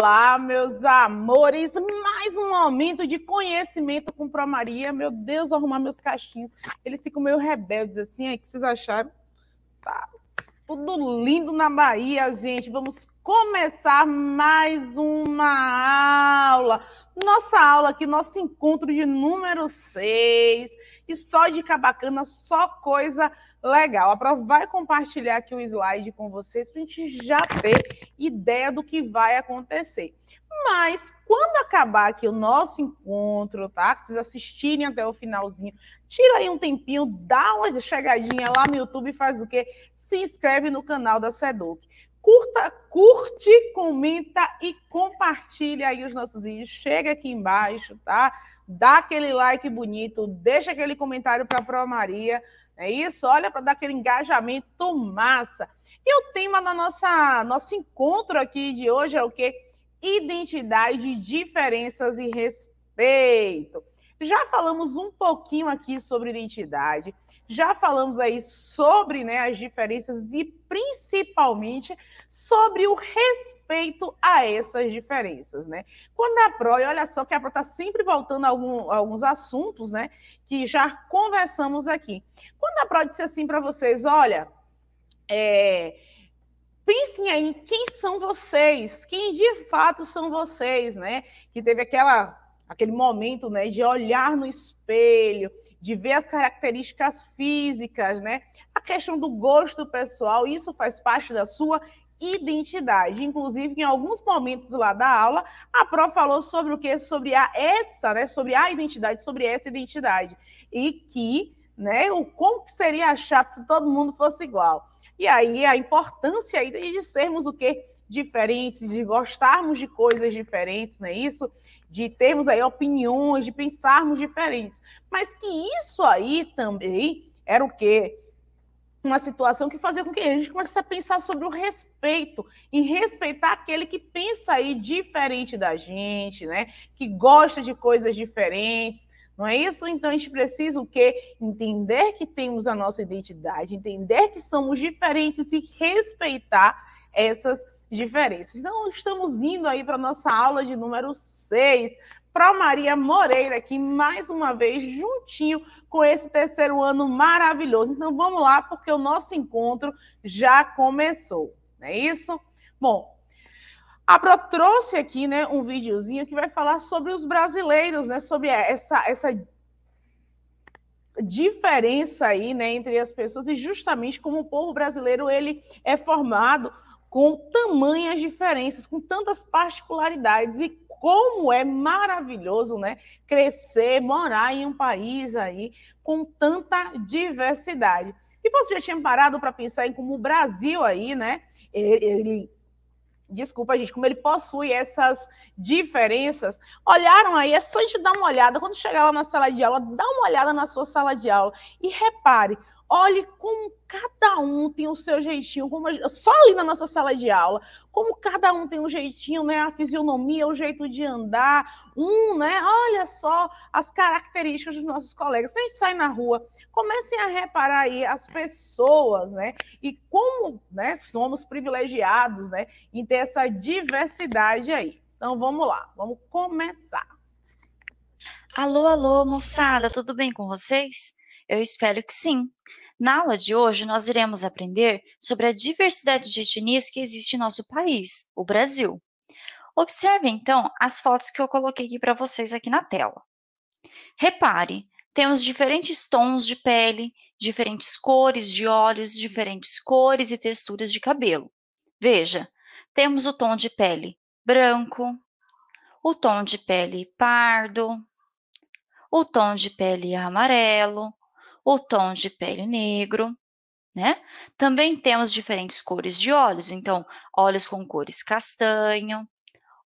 Olá, meus amores! Mais um momento de conhecimento com Pro Maria. Meu Deus, arrumar meus caixinhos. Eles ficam meio rebeldes assim. Aí, o que vocês acharam? Tá, tudo lindo na Bahia, gente. Vamos começar mais uma aula. Nossa aula aqui, nosso encontro de número 6. E só de cabacana, só coisa legal. A Pro vai compartilhar aqui o slide com vocês para a gente já ter ideia do que vai acontecer. Mas quando acabar aqui o nosso encontro, tá? Vocês assistirem até o finalzinho, tira aí um tempinho, dá uma chegadinha lá no YouTube e faz o quê? Se inscreve no canal da Seduc. Curta, curte, comenta e compartilha aí os nossos vídeos. Chega aqui embaixo, tá? Dá aquele like bonito, deixa aquele comentário para a Pro Maria. É isso, olha para dar aquele engajamento massa. E o tema da nossa nosso encontro aqui de hoje é o quê? identidade, diferenças e respeito. Já falamos um pouquinho aqui sobre identidade, já falamos aí sobre né, as diferenças e principalmente sobre o respeito a essas diferenças, né? Quando a Pro, e olha só que a Pro está sempre voltando a, algum, a alguns assuntos, né? Que já conversamos aqui. Quando a Pro disse assim para vocês, olha, é, pensem aí em quem são vocês, quem de fato são vocês, né? Que teve aquela aquele momento, né, de olhar no espelho, de ver as características físicas, né? A questão do gosto pessoal, isso faz parte da sua identidade. Inclusive, em alguns momentos lá da aula, a Pro falou sobre o que? Sobre a essa, né? Sobre a identidade, sobre essa identidade. E que, né, o como que seria chato se todo mundo fosse igual. E aí a importância aí de sermos o quê? Diferentes, de gostarmos de coisas diferentes, não é isso? De termos aí opiniões, de pensarmos diferentes. Mas que isso aí também era o quê? uma situação que fazia com que a gente começasse a pensar sobre o respeito em respeitar aquele que pensa aí diferente da gente, né? Que gosta de coisas diferentes, não é isso? Então a gente precisa o quê? Entender que temos a nossa identidade, entender que somos diferentes e respeitar essas diferenças. Então estamos indo aí para nossa aula de número 6, para Maria Moreira aqui mais uma vez juntinho com esse terceiro ano maravilhoso. Então vamos lá porque o nosso encontro já começou, não é isso? Bom, a Pro trouxe aqui né, um videozinho que vai falar sobre os brasileiros, né, sobre é, essa, essa diferença aí né, entre as pessoas e justamente como o povo brasileiro ele é formado com tamanhas diferenças, com tantas particularidades e como é maravilhoso, né, crescer, morar em um país aí com tanta diversidade. E você já tinha parado para pensar em como o Brasil aí, né, ele desculpa, gente, como ele possui essas diferenças. Olharam aí, é só a gente dar uma olhada. Quando chegar lá na sala de aula, dá uma olhada na sua sala de aula e repare Olhe como cada um tem o seu jeitinho, como a, só ali na nossa sala de aula, como cada um tem um jeitinho, né? A fisionomia, o jeito de andar, um, né? Olha só as características dos nossos colegas. Se a gente sai na rua, comecem a reparar aí as pessoas, né? E como, né? Somos privilegiados, né? Em ter essa diversidade aí. Então vamos lá, vamos começar. Alô, alô, moçada, tudo bem com vocês? Eu espero que sim. Na aula de hoje, nós iremos aprender sobre a diversidade de etnias que existe em nosso país, o Brasil. Observe, então, as fotos que eu coloquei aqui para vocês aqui na tela. Repare, temos diferentes tons de pele, diferentes cores de olhos, diferentes cores e texturas de cabelo. Veja, temos o tom de pele branco, o tom de pele pardo, o tom de pele amarelo, o tom de pele negro, né? Também temos diferentes cores de olhos, então olhos com cores castanho,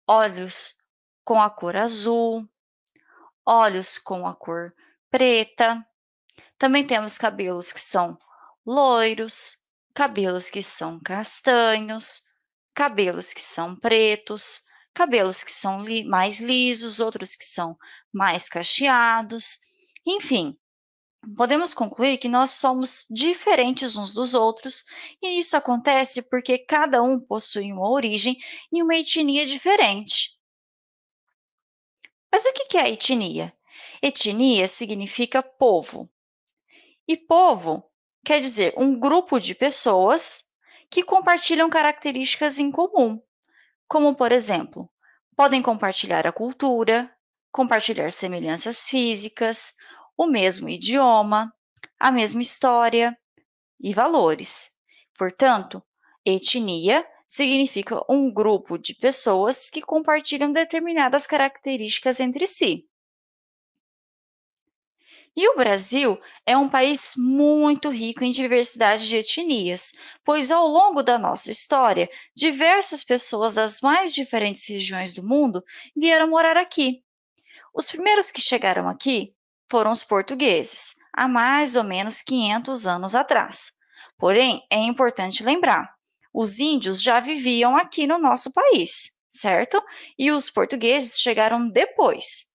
olhos com a cor azul, olhos com a cor preta. Também temos cabelos que são loiros, cabelos que são castanhos, cabelos que são pretos, cabelos que são li mais lisos, outros que são mais cacheados. Enfim, Podemos concluir que nós somos diferentes uns dos outros, e isso acontece porque cada um possui uma origem e uma etnia diferente. Mas o que é etnia? Etnia significa povo. E povo quer dizer um grupo de pessoas que compartilham características em comum, como, por exemplo, podem compartilhar a cultura, compartilhar semelhanças físicas, o mesmo idioma, a mesma história e valores. Portanto, etnia significa um grupo de pessoas que compartilham determinadas características entre si. E o Brasil é um país muito rico em diversidade de etnias, pois ao longo da nossa história, diversas pessoas das mais diferentes regiões do mundo vieram morar aqui. Os primeiros que chegaram aqui foram os portugueses, há mais ou menos 500 anos atrás. Porém, é importante lembrar: os índios já viviam aqui no nosso país, certo? E os portugueses chegaram depois.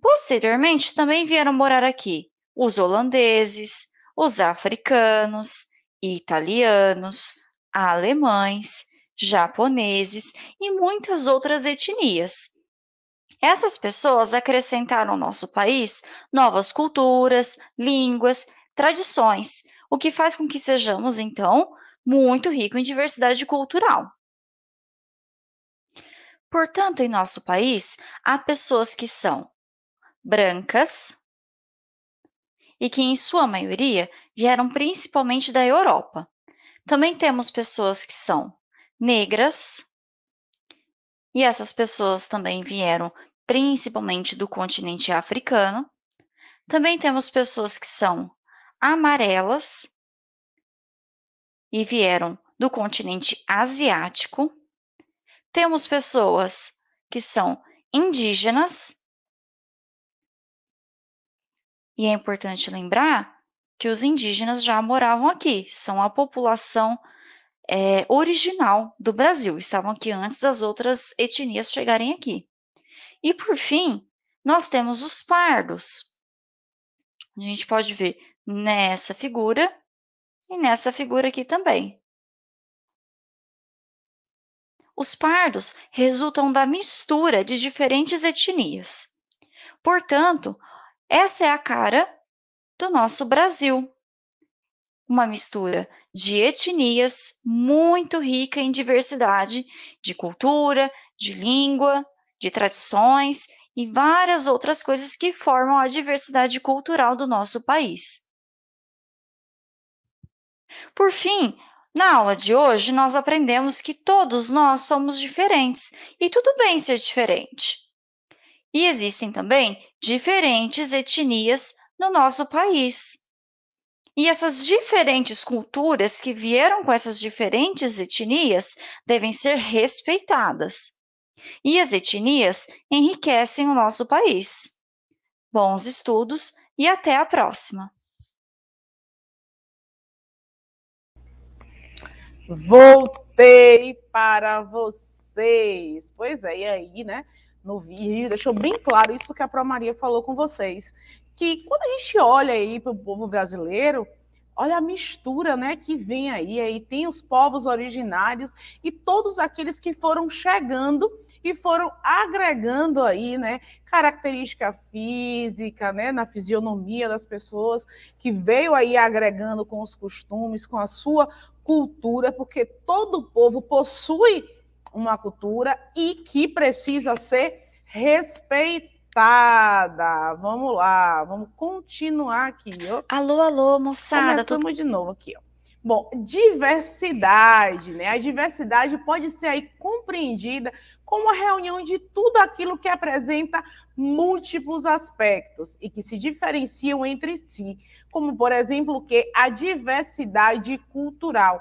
Posteriormente, também vieram morar aqui os holandeses, os africanos, italianos, alemães, japoneses e muitas outras etnias essas pessoas acrescentaram ao nosso país novas culturas, línguas, tradições, o que faz com que sejamos, então, muito rico em diversidade cultural. Portanto, em nosso país, há pessoas que são brancas e que, em sua maioria, vieram principalmente da Europa. Também temos pessoas que são negras, e essas pessoas também vieram principalmente do continente africano. Também temos pessoas que são amarelas e vieram do continente asiático. Temos pessoas que são indígenas. E é importante lembrar que os indígenas já moravam aqui, são a população é, original do Brasil, estavam aqui antes das outras etnias chegarem aqui. E por fim, nós temos os pardos. A gente pode ver nessa figura e nessa figura aqui também. Os pardos resultam da mistura de diferentes etnias. Portanto, essa é a cara do nosso Brasil. Uma mistura de etnias muito rica em diversidade de cultura, de língua, de tradições e várias outras coisas que formam a diversidade cultural do nosso país. Por fim, na aula de hoje, nós aprendemos que todos nós somos diferentes e tudo bem ser diferente. E existem também diferentes etnias no nosso país. E essas diferentes culturas que vieram com essas diferentes etnias devem ser respeitadas. E as etnias enriquecem o nosso país. Bons estudos e até a próxima! Voltei para vocês. Pois é, e aí, né? No vídeo, deixou bem claro isso que a Pro Maria falou com vocês. Que quando a gente olha aí para o povo brasileiro, Olha a mistura né, que vem aí, aí tem os povos originários e todos aqueles que foram chegando e foram agregando aí, né, característica física, né, na fisionomia das pessoas, que veio aí agregando com os costumes, com a sua cultura, porque todo povo possui uma cultura e que precisa ser respeitada moçada. Vamos lá, vamos continuar aqui. Alô, alô, moçada. Começamos tô... de novo aqui. Ó. Bom, diversidade, né? A diversidade pode ser aí compreendida como a reunião de tudo aquilo que apresenta múltiplos aspectos e que se diferenciam entre si, como por exemplo o que a diversidade cultural,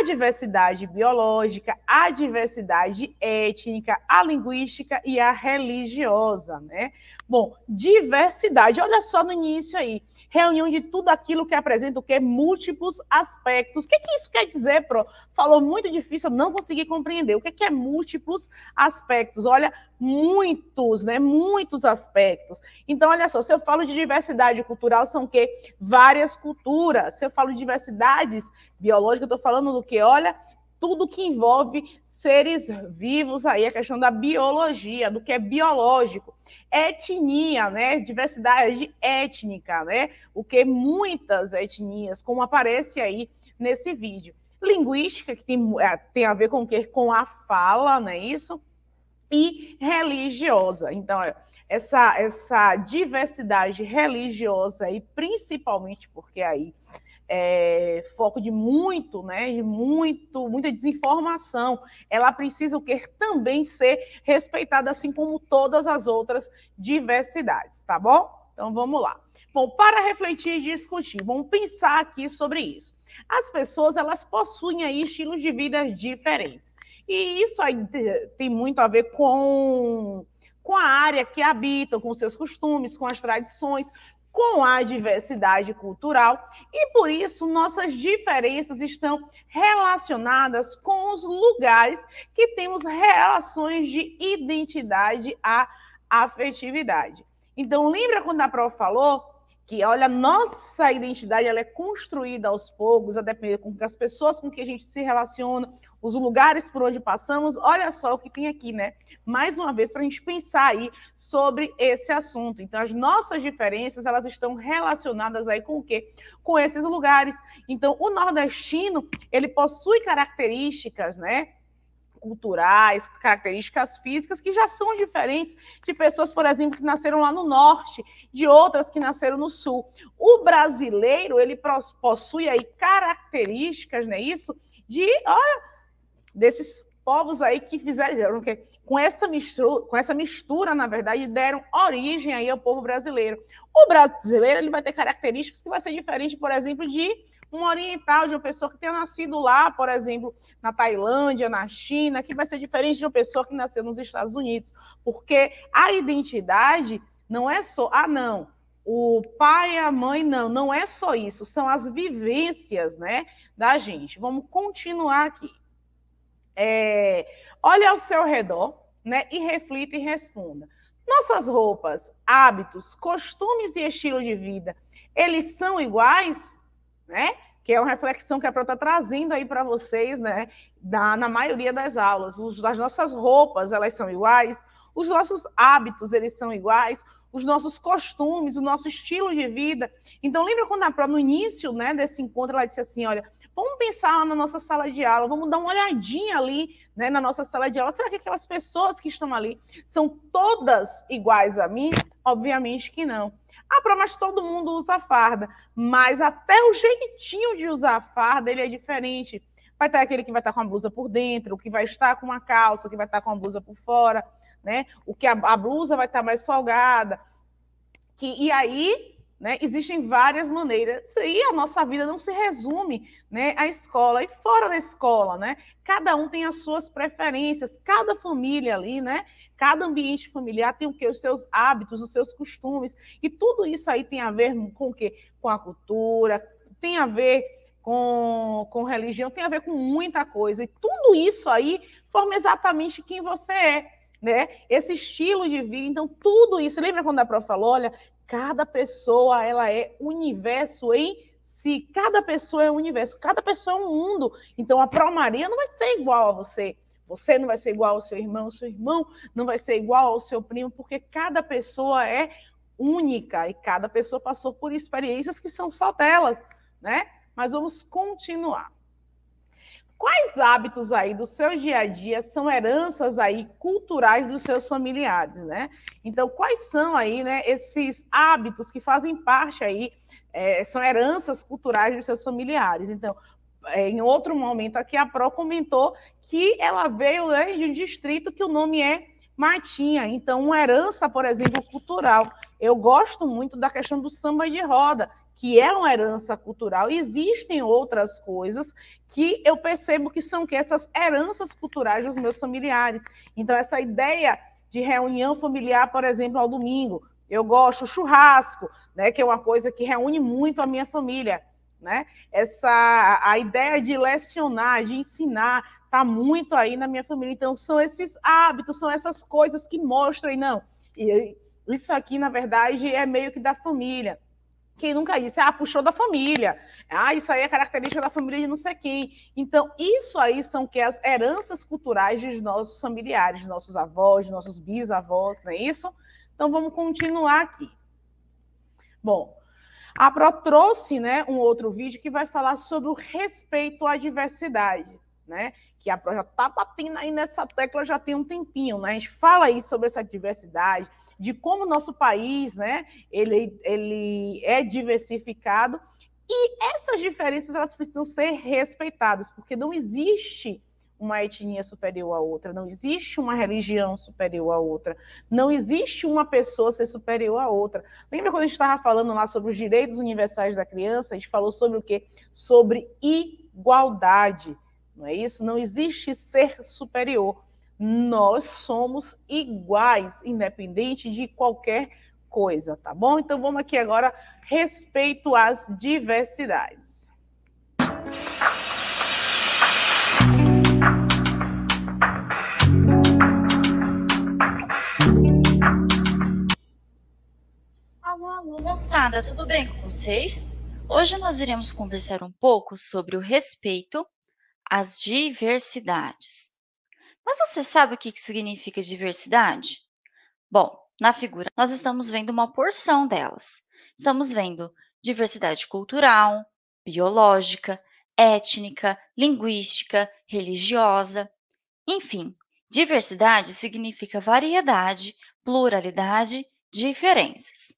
a diversidade biológica, a diversidade étnica, a linguística e a religiosa, né? Bom, diversidade, olha só no início aí, reunião de tudo aquilo que apresenta o que? Múltiplos aspectos. O que, que isso quer dizer, Pro? Falou muito difícil, eu não consegui compreender. O que, que é múltiplos aspectos? Olha, muitos, né? Muitos aspectos. Então, olha só, se eu falo de diversidade cultural, são o quê? Várias culturas. Se eu falo de diversidades biológicas, eu estou falando falando que, olha, tudo que envolve seres vivos aí, a questão da biologia, do que é biológico, etnia, né, diversidade étnica, né, o que muitas etnias, como aparece aí nesse vídeo. Linguística, que tem, é, tem a ver com o que? Com a fala, não é isso? E religiosa. Então, é, essa, essa diversidade religiosa aí, principalmente porque aí é, foco de muito, né, de muito, muita desinformação. Ela precisa o Também ser respeitada, assim como todas as outras diversidades, tá bom? Então vamos lá. Bom, para refletir e discutir, vamos pensar aqui sobre isso. As pessoas elas possuem aí estilos de vida diferentes. E isso aí tem muito a ver com com a área que habitam, com seus costumes, com as tradições, com a diversidade cultural e por isso nossas diferenças estão relacionadas com os lugares que temos relações de identidade à afetividade. Então, lembra quando a prova falou que olha, nossa identidade ela é construída aos poucos, a depender com as pessoas com que a gente se relaciona, os lugares por onde passamos. Olha só o que tem aqui, né? Mais uma vez para a gente pensar aí sobre esse assunto. Então, as nossas diferenças elas estão relacionadas aí com o quê? Com esses lugares. Então, o nordestino ele possui características, né? culturais, características físicas que já são diferentes de pessoas, por exemplo, que nasceram lá no norte, de outras que nasceram no sul. O brasileiro, ele possui aí características, né, isso, de, olha, desses povos aí que fizeram que com essa mistura, com essa mistura, na verdade, deram origem aí ao povo brasileiro. O brasileiro ele vai ter características que vai ser diferente, por exemplo, de um oriental, de uma pessoa que tenha nascido lá, por exemplo, na Tailândia, na China, que vai ser diferente de uma pessoa que nasceu nos Estados Unidos, porque a identidade não é só, ah, não, o pai e a mãe, não, não é só isso, são as vivências, né, da gente. Vamos continuar aqui é, olhe ao seu redor né, e reflita e responda. Nossas roupas, hábitos, costumes e estilo de vida, eles são iguais? Né? Que é uma reflexão que a Pro está trazendo aí para vocês, né? Da, na maioria das aulas. Os, as nossas roupas, elas são iguais? Os nossos hábitos, eles são iguais? Os nossos costumes, o nosso estilo de vida? Então, lembra quando a Pro, no início né, desse encontro, ela disse assim, olha, Vamos pensar na nossa sala de aula, vamos dar uma olhadinha ali né, na nossa sala de aula. Será que aquelas pessoas que estão ali são todas iguais a mim? Obviamente que não. Ah, para mas todo mundo usa farda, mas até o jeitinho de usar a farda ele é diferente. Vai ter aquele que vai estar com a blusa por dentro, o que vai estar com uma calça, o que vai estar com a blusa por fora, né? O que a, a blusa vai estar mais folgada. Que, e aí né? Existem várias maneiras e a nossa vida não se resume né, à escola e fora da escola. Né? Cada um tem as suas preferências, cada família ali, né? cada ambiente familiar tem o que? Os seus hábitos, os seus costumes, e tudo isso aí tem a ver com o quê? Com a cultura, tem a ver com, com religião, tem a ver com muita coisa, e tudo isso aí forma exatamente quem você é né? Esse estilo de vida, então tudo isso. Lembra quando a Pro falou, olha, Cada pessoa, ela é universo em si. Cada pessoa é um universo, cada pessoa é um mundo. Então, a Pró-Maria não vai ser igual a você. Você não vai ser igual ao seu irmão, seu irmão não vai ser igual ao seu primo, porque cada pessoa é única e cada pessoa passou por experiências que são só delas, né? Mas vamos continuar. Quais hábitos aí do seu dia a dia são heranças aí culturais dos seus familiares, né? Então, quais são aí, né, esses hábitos que fazem parte aí, é, são heranças culturais dos seus familiares? Então, é, em outro momento aqui, a Pro comentou que ela veio né, de um distrito que o nome é Matinha. Então, uma herança, por exemplo, cultural. Eu gosto muito da questão do samba de roda, que é uma herança cultural, existem outras coisas que eu percebo que são que essas heranças culturais dos meus familiares. Então, essa ideia de reunião familiar, por exemplo, ao domingo, eu gosto churrasco, né, que é uma coisa que reúne muito a minha família, né? Essa a ideia de lecionar, de ensinar, tá muito aí na minha família. Então são esses hábitos, são essas coisas que mostram e não. E isso aqui, na verdade, é meio que da família. Quem nunca disse, ah, puxou da família, ah, isso aí é característica da família de não sei quem. Então, isso aí são que as heranças culturais dos nossos familiares, de nossos avós, de nossos bisavós, não é isso? Então, vamos continuar aqui. Bom, a Pro trouxe né, um outro vídeo que vai falar sobre o respeito à diversidade né? Que a já está batendo aí nessa tecla já tem um tempinho, né? A gente fala aí sobre essa diversidade, de como o nosso país, né? Ele, ele é diversificado e essas diferenças elas precisam ser respeitadas, porque não existe uma etnia superior à outra, não existe uma religião superior à outra, não existe uma pessoa ser superior à outra. Lembra quando a gente estava falando lá sobre os direitos universais da criança? A gente falou sobre o quê? Sobre igualdade não é isso? Não existe ser superior. Nós somos iguais, independente de qualquer coisa, tá bom? Então vamos aqui agora respeito às diversidades. Alô, alô, moçada, tudo bem com vocês? Hoje nós iremos conversar um pouco sobre o respeito as diversidades. Mas você sabe o que significa diversidade? Bom, na figura nós estamos vendo uma porção delas. Estamos vendo diversidade cultural, biológica, étnica, linguística, religiosa. Enfim, diversidade significa variedade, pluralidade, diferenças.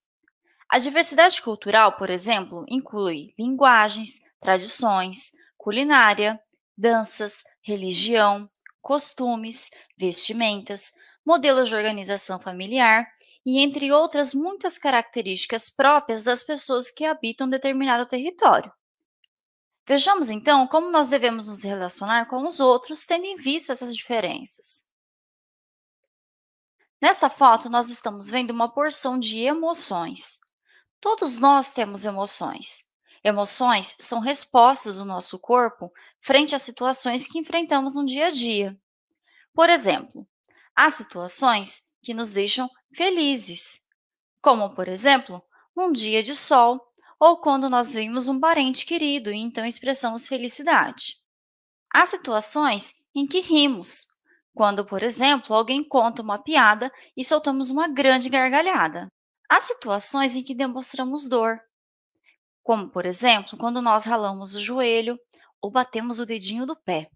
A diversidade cultural, por exemplo, inclui linguagens, tradições, culinária, danças, religião, costumes, vestimentas, modelos de organização familiar e entre outras muitas características próprias das pessoas que habitam determinado território. Vejamos então como nós devemos nos relacionar com os outros tendo em vista essas diferenças. Nessa foto, nós estamos vendo uma porção de emoções. Todos nós temos emoções. Emoções são respostas do nosso corpo frente às situações que enfrentamos no dia a dia. Por exemplo, há situações que nos deixam felizes, como, por exemplo, num dia de sol ou quando nós vemos um parente querido e então expressamos felicidade. Há situações em que rimos, quando, por exemplo, alguém conta uma piada e soltamos uma grande gargalhada. Há situações em que demonstramos dor, como, por exemplo, quando nós ralamos o joelho, ou batemos o dedinho do pé.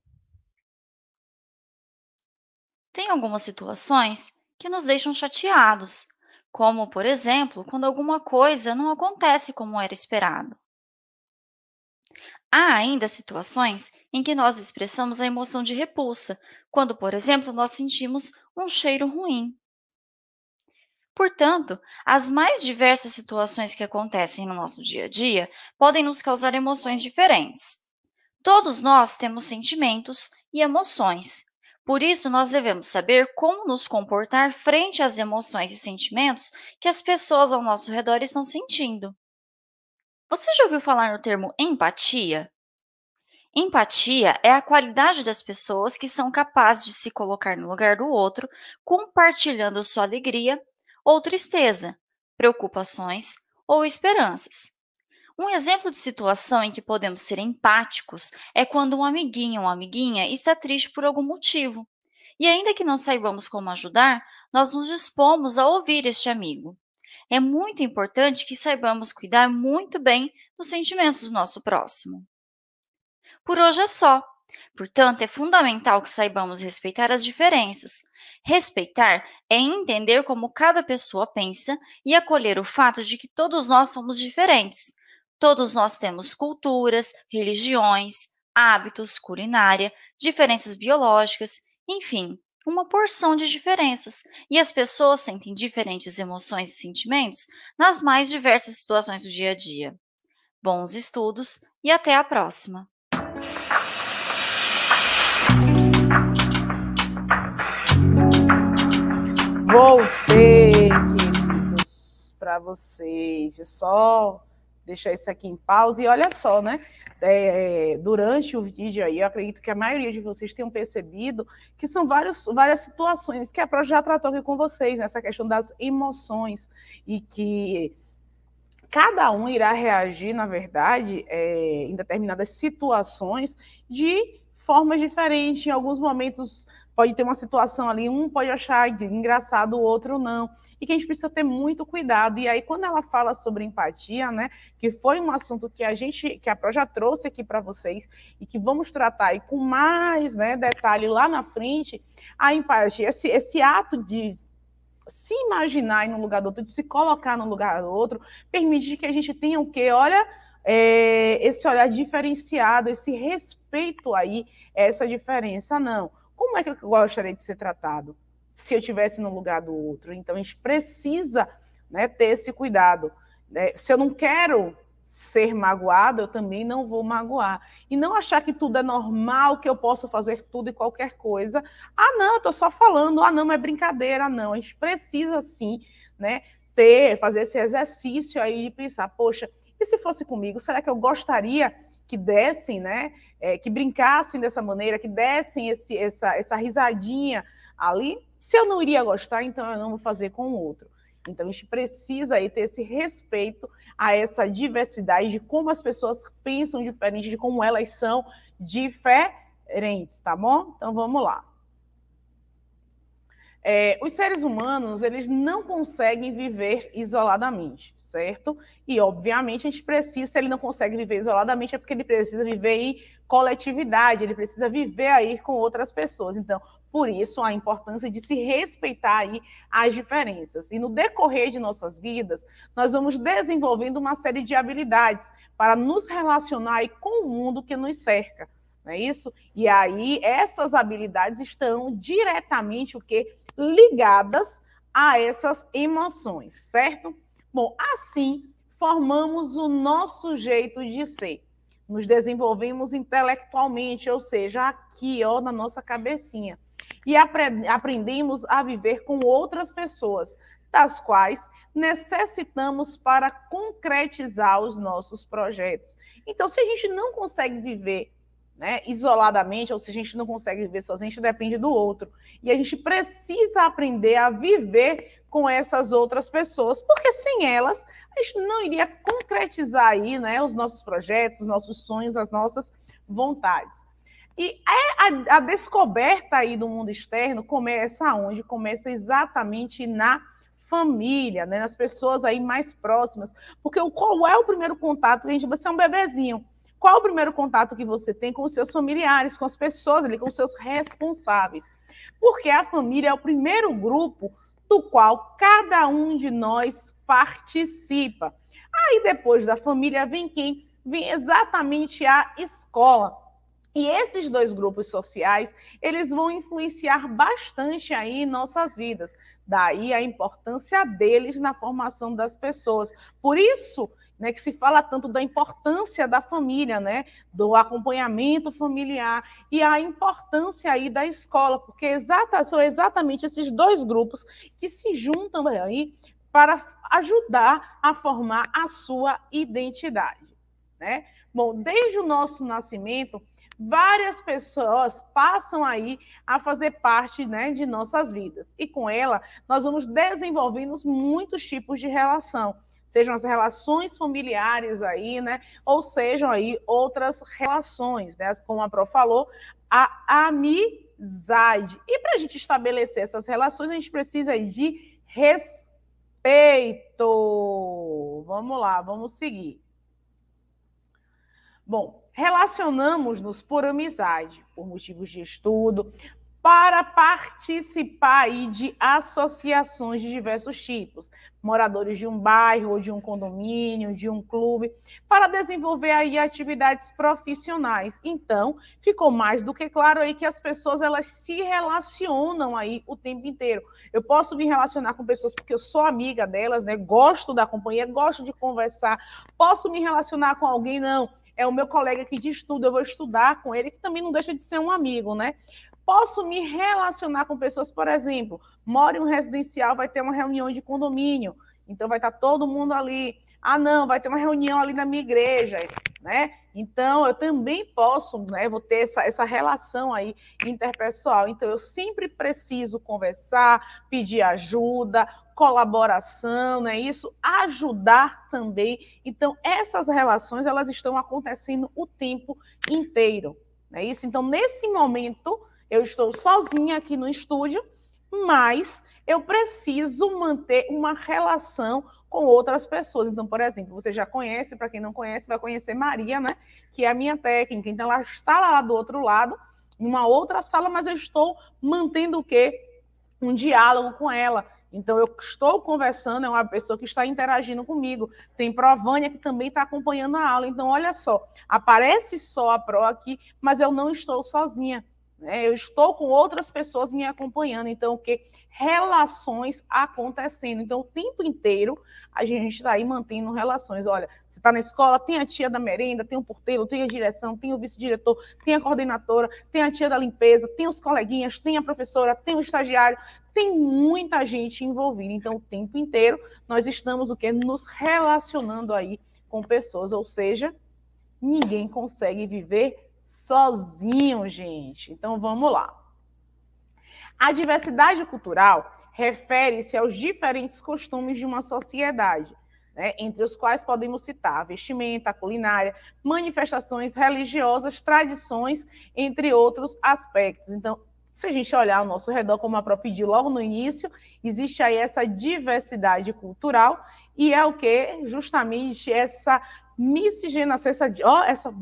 Tem algumas situações que nos deixam chateados, como, por exemplo, quando alguma coisa não acontece como era esperado. Há ainda situações em que nós expressamos a emoção de repulsa, quando, por exemplo, nós sentimos um cheiro ruim. Portanto, as mais diversas situações que acontecem no nosso dia a dia podem nos causar emoções diferentes. Todos nós temos sentimentos e emoções. Por isso, nós devemos saber como nos comportar frente às emoções e sentimentos que as pessoas ao nosso redor estão sentindo. Você já ouviu falar no termo empatia? Empatia é a qualidade das pessoas que são capazes de se colocar no lugar do outro, compartilhando sua alegria ou tristeza, preocupações ou esperanças. Um exemplo de situação em que podemos ser empáticos é quando um amiguinho ou amiguinha está triste por algum motivo. E ainda que não saibamos como ajudar, nós nos dispomos a ouvir este amigo. É muito importante que saibamos cuidar muito bem dos sentimentos do nosso próximo. Por hoje é só. Portanto, é fundamental que saibamos respeitar as diferenças. Respeitar é entender como cada pessoa pensa e acolher o fato de que todos nós somos diferentes Todos nós temos culturas, religiões, hábitos, culinária, diferenças biológicas, enfim, uma porção de diferenças. E as pessoas sentem diferentes emoções e sentimentos nas mais diversas situações do dia a dia. Bons estudos e até a próxima! Voltei, queridos, para vocês. Eu só deixar isso aqui em pausa. E olha só, né? É, é, durante o vídeo aí, eu acredito que a maioria de vocês tenham percebido que são vários, várias situações que a Pro já tratou aqui com vocês, nessa questão das emoções e que cada um irá reagir, na verdade, é, em determinadas situações de formas diferentes, em alguns momentos pode ter uma situação ali, um pode achar engraçado, o outro não, e que a gente precisa ter muito cuidado. E aí, quando ela fala sobre empatia, né, que foi um assunto que a gente, que a Pro já trouxe aqui para vocês, e que vamos tratar aí com mais né, detalhe lá na frente, a empatia, esse, esse ato de se imaginar no um lugar do outro, de se colocar no lugar do outro, permite que a gente tenha o quê? Olha, é, esse olhar diferenciado, esse respeito aí, essa diferença, não. Como é que eu gostaria de ser tratado se eu estivesse no lugar do outro? Então, a gente precisa né, ter esse cuidado. Né? se eu não quero ser magoado, eu também não vou magoar. E não achar que tudo é normal, que eu posso fazer tudo e qualquer coisa. Ah, não, eu estou só falando, ah, não, é brincadeira, não. A gente precisa sim, né, ter, fazer esse exercício aí de pensar, poxa, e se fosse comigo, será que eu gostaria que dessem, né? É, que brincassem dessa maneira, que dessem esse, essa, essa risadinha ali. Se eu não iria gostar, então eu não vou fazer com o outro. Então a gente precisa aí ter esse respeito a essa diversidade de como as pessoas pensam diferente, de como elas são diferentes, tá bom? Então vamos lá. É, os seres humanos, eles não conseguem viver isoladamente, certo? E, obviamente, a gente precisa, se ele não consegue viver isoladamente, é porque ele precisa viver em coletividade, ele precisa viver aí com outras pessoas. Então, por isso, a importância de se respeitar aí as diferenças. E no decorrer de nossas vidas, nós vamos desenvolvendo uma série de habilidades para nos relacionar aí com o mundo que nos cerca, não é isso? E aí, essas habilidades estão diretamente o que ligadas a essas emoções, certo? Bom, assim formamos o nosso jeito de ser. Nos desenvolvemos intelectualmente, ou seja, aqui, ó, na nossa cabecinha. E aprendemos a viver com outras pessoas, das quais necessitamos para concretizar os nossos projetos. Então, se a gente não consegue viver né, isoladamente, ou se a gente não consegue viver sozinho, a gente depende do outro. E a gente precisa aprender a viver com essas outras pessoas, porque sem elas a gente não iria concretizar aí, né, os nossos projetos, os nossos sonhos, as nossas vontades. E a, é a, a descoberta aí do mundo externo começa onde? Começa exatamente na família, né, nas pessoas aí mais próximas, porque o, qual é o primeiro contato que a gente vai ser é um bebezinho? Qual o primeiro contato que você tem com os seus familiares, com as pessoas ali, com os seus responsáveis? Porque a família é o primeiro grupo do qual cada um de nós participa. Aí depois da família vem quem? Vem exatamente a escola. E esses dois grupos sociais, eles vão influenciar bastante aí nossas vidas. Daí a importância deles na formação das pessoas. Por isso né, que se fala tanto da importância da família, né, do acompanhamento familiar e a importância aí da escola, porque exata, são exatamente esses dois grupos que se juntam aí para ajudar a formar a sua identidade. Né? Bom, desde o nosso nascimento, várias pessoas passam aí a fazer parte né, de nossas vidas. E com ela, nós vamos desenvolvendo muitos tipos de relação sejam as relações familiares aí, né? Ou sejam aí outras relações, né? Como a Pro falou, a amizade. E para a gente estabelecer essas relações, a gente precisa de respeito. Vamos lá, vamos seguir. Bom, relacionamos-nos por amizade, por motivos de estudo, para participar de associações de diversos tipos, moradores de um bairro, ou de um condomínio, de um clube, para desenvolver aí atividades profissionais. Então, ficou mais do que claro aí que as pessoas elas se relacionam aí o tempo inteiro. Eu posso me relacionar com pessoas porque eu sou amiga delas, né? Gosto da companhia, gosto de conversar. Posso me relacionar com alguém não? é o meu colega que de estudo, eu vou estudar com ele, que também não deixa de ser um amigo, né? Posso me relacionar com pessoas, por exemplo, moro em um residencial, vai ter uma reunião de condomínio, então vai estar tá todo mundo ali. Ah, não, vai ter uma reunião ali na minha igreja, né? Então eu também posso, né? Vou ter essa, essa relação aí interpessoal. Então eu sempre preciso conversar, pedir ajuda, colaboração, não é isso? Ajudar também. Então essas relações elas estão acontecendo o tempo inteiro, é isso? Então nesse momento eu estou sozinha aqui no estúdio, mas eu preciso manter uma relação com outras pessoas. Então, por exemplo, você já conhece, para quem não conhece, vai conhecer Maria, né? Que é a minha técnica. Então, ela está lá do outro lado, numa outra sala, mas eu estou mantendo o quê? Um diálogo com ela. Então, eu estou conversando, é uma pessoa que está interagindo comigo. Tem Provânia que também está acompanhando a aula. Então, olha só, aparece só a Pro aqui, mas eu não estou sozinha. Né? Eu estou com outras pessoas me acompanhando, então o que relações acontecendo. Então o tempo inteiro a gente está aí mantendo relações. Olha, você está na escola, tem a tia da merenda, tem o porteiro, tem a direção, tem o vice-diretor, tem a coordenadora, tem a tia da limpeza, tem os coleguinhas, tem a professora, tem o estagiário, tem muita gente envolvida. Então o tempo inteiro nós estamos o que nos relacionando aí com pessoas, ou seja, ninguém consegue viver sozinho, gente. Então vamos lá. A diversidade cultural refere-se aos diferentes costumes de uma sociedade, né, entre os quais podemos citar a vestimenta, a culinária, manifestações religiosas, tradições, entre outros aspectos. Então, se a gente olhar ao nosso redor, como a própria pediu logo no início, existe aí essa diversidade cultural e é o que? Justamente essa miscigenação, essa, ó, essa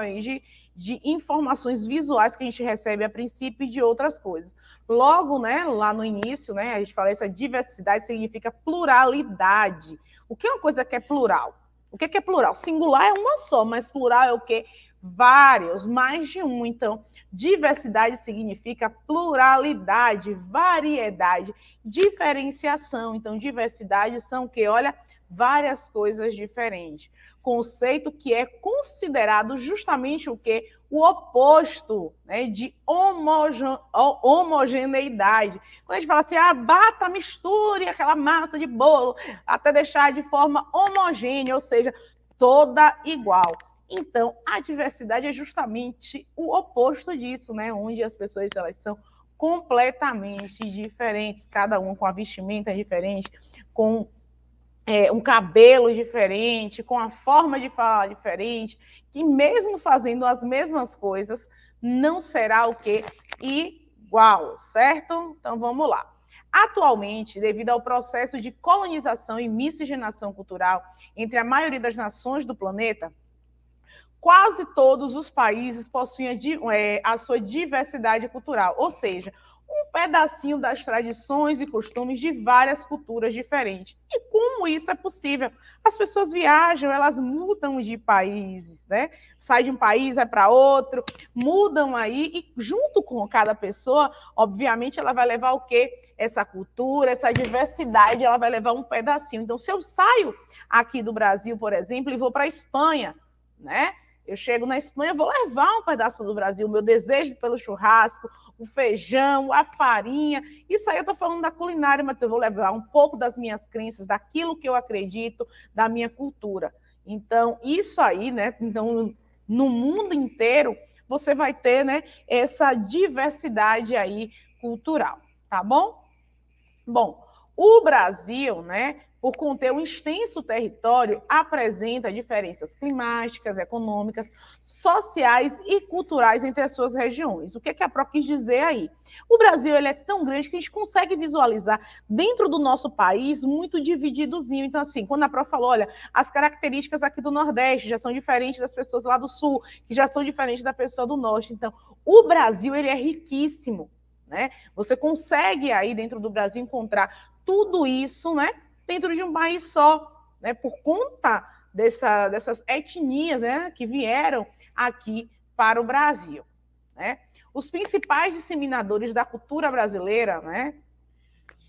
aí de, de informações visuais que a gente recebe a princípio e de outras coisas. Logo, né, lá no início, né, a gente fala essa diversidade significa pluralidade. O que é uma coisa que é plural? O que é, que é plural? Singular é uma só, mas plural é o quê? Vários, mais de um. Então, diversidade significa pluralidade, variedade, diferenciação. Então, diversidade são o que? Olha, várias coisas diferentes. Conceito que é considerado justamente o que? O oposto né, de homogeneidade. Quando a gente fala assim, ah, bata, misture aquela massa de bolo até deixar de forma homogênea, ou seja, toda igual. Então, a diversidade é justamente o oposto disso, né? Onde as pessoas elas são completamente diferentes, cada um com a vestimenta diferente, com é, um cabelo diferente, com a forma de falar diferente, que mesmo fazendo as mesmas coisas, não será o que igual, certo? Então vamos lá. Atualmente, devido ao processo de colonização e miscigenação cultural entre a maioria das nações do planeta, quase todos os países possuem a, é, sua diversidade cultural, ou seja, um pedacinho das tradições e costumes de várias culturas diferentes. E como isso é possível? As pessoas viajam, elas mudam de países, né? Sai de um país, vai para outro, mudam aí e junto com cada pessoa, obviamente, ela vai levar o quê? Essa cultura, essa diversidade, ela vai levar um pedacinho. Então, se eu saio aqui do Brasil, por exemplo, e vou para a Espanha, né? Eu chego na Espanha, vou levar um pedaço do Brasil, o meu desejo pelo churrasco, o feijão, a farinha. Isso aí eu estou falando da culinária, mas eu vou levar um pouco das minhas crenças, daquilo que eu acredito, da minha cultura. Então, isso aí, né? Então, no mundo inteiro, você vai ter, né, essa diversidade aí cultural, tá bom? Bom, o Brasil, né, por conter um extenso território, apresenta diferenças climáticas, econômicas, sociais e culturais entre as suas regiões. O que, é que a PRO quis dizer aí? O Brasil ele é tão grande que a gente consegue visualizar dentro do nosso país muito divididozinho. Então, assim, quando a PRO falou, olha, as características aqui do Nordeste já são diferentes das pessoas lá do Sul, que já são diferentes da pessoa do Norte. Então, o Brasil ele é riquíssimo. Né? Você consegue aí dentro do Brasil encontrar tudo isso, né? dentro de um país só, né, por conta dessa, dessas etnias né, que vieram aqui para o Brasil. Né? Os principais disseminadores da cultura brasileira né,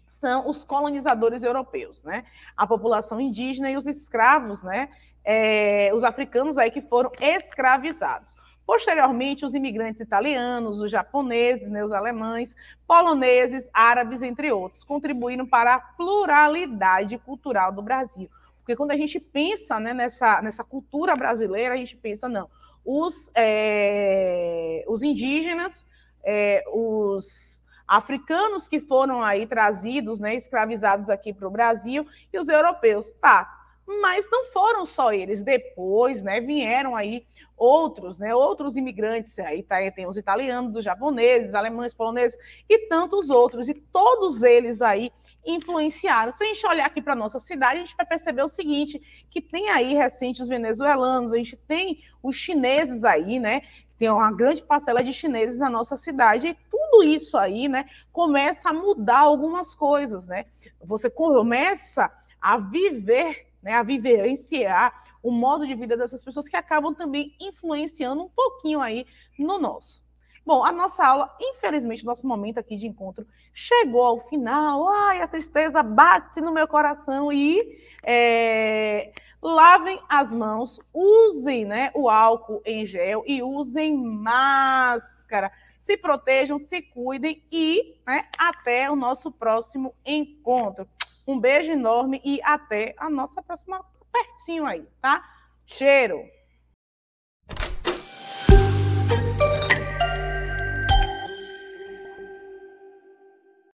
são os colonizadores europeus, né? a população indígena e os escravos, né, é, os africanos aí que foram escravizados. Posteriormente, os imigrantes italianos, os japoneses, né, os alemães, poloneses, árabes, entre outros, contribuíram para a pluralidade cultural do Brasil. Porque quando a gente pensa né, nessa, nessa cultura brasileira, a gente pensa, não, os, é, os indígenas, é, os africanos que foram aí trazidos, né, escravizados aqui para o Brasil, e os europeus. Tá, mas não foram só eles. Depois, né, vieram aí outros, né, outros imigrantes. Aí tá, tem os italianos, os japoneses, alemães, poloneses e tantos outros. E todos eles aí influenciaram. Se a gente olhar aqui para nossa cidade, a gente vai perceber o seguinte, que tem aí recentes venezuelanos, a gente tem os chineses aí, né, tem uma grande parcela de chineses na nossa cidade, e tudo isso aí, né, começa a mudar algumas coisas, né? Você começa a viver né, a vivenciar o modo de vida dessas pessoas que acabam também influenciando um pouquinho aí no nosso. Bom, a nossa aula, infelizmente, nosso momento aqui de encontro chegou ao final. Ai, a tristeza bate-se no meu coração e é, lavem as mãos, usem né, o álcool em gel e usem máscara. Se protejam, se cuidem e né, até o nosso próximo encontro. Um beijo enorme e até a nossa próxima tá pertinho aí, tá? Cheiro!